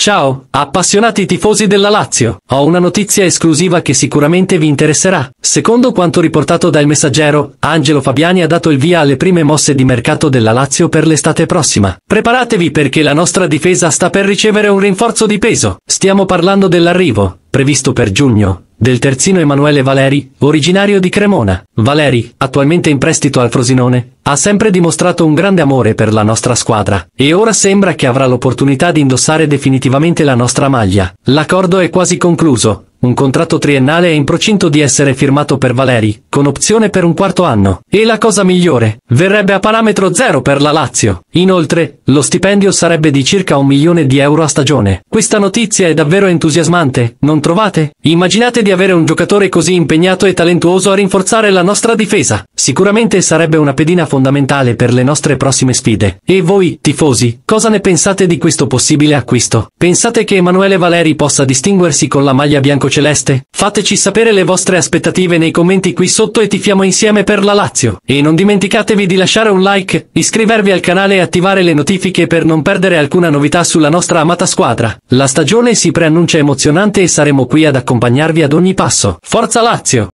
Ciao, appassionati tifosi della Lazio, ho una notizia esclusiva che sicuramente vi interesserà. Secondo quanto riportato dal messaggero, Angelo Fabiani ha dato il via alle prime mosse di mercato della Lazio per l'estate prossima. Preparatevi perché la nostra difesa sta per ricevere un rinforzo di peso. Stiamo parlando dell'arrivo, previsto per giugno, del terzino Emanuele Valeri, originario di Cremona. Valeri, attualmente in prestito al Frosinone, ha sempre dimostrato un grande amore per la nostra squadra, e ora sembra che avrà l'opportunità di indossare definitivamente la nostra maglia. L'accordo è quasi concluso, un contratto triennale è in procinto di essere firmato per Valeri, con opzione per un quarto anno. E la cosa migliore, verrebbe a parametro zero per la Lazio. Inoltre, lo stipendio sarebbe di circa un milione di euro a stagione. Questa notizia è davvero entusiasmante, non trovate? Immaginate di avere un giocatore così impegnato e talentuoso a rinforzare la nostra difesa. Sicuramente sarebbe una pedina fondamentale per le nostre prossime sfide. E voi, tifosi, cosa ne pensate di questo possibile acquisto? Pensate che Emanuele Valeri possa distinguersi con la maglia biancoceleste? Fateci sapere le vostre aspettative nei commenti qui sotto e tifiamo insieme per la Lazio. E non dimenticatevi di lasciare un like, iscrivervi al canale e attivare le notifiche per non perdere alcuna novità sulla nostra amata squadra. La stagione si preannuncia emozionante e saremo qui ad accompagnarvi ad ogni passo. Forza Lazio!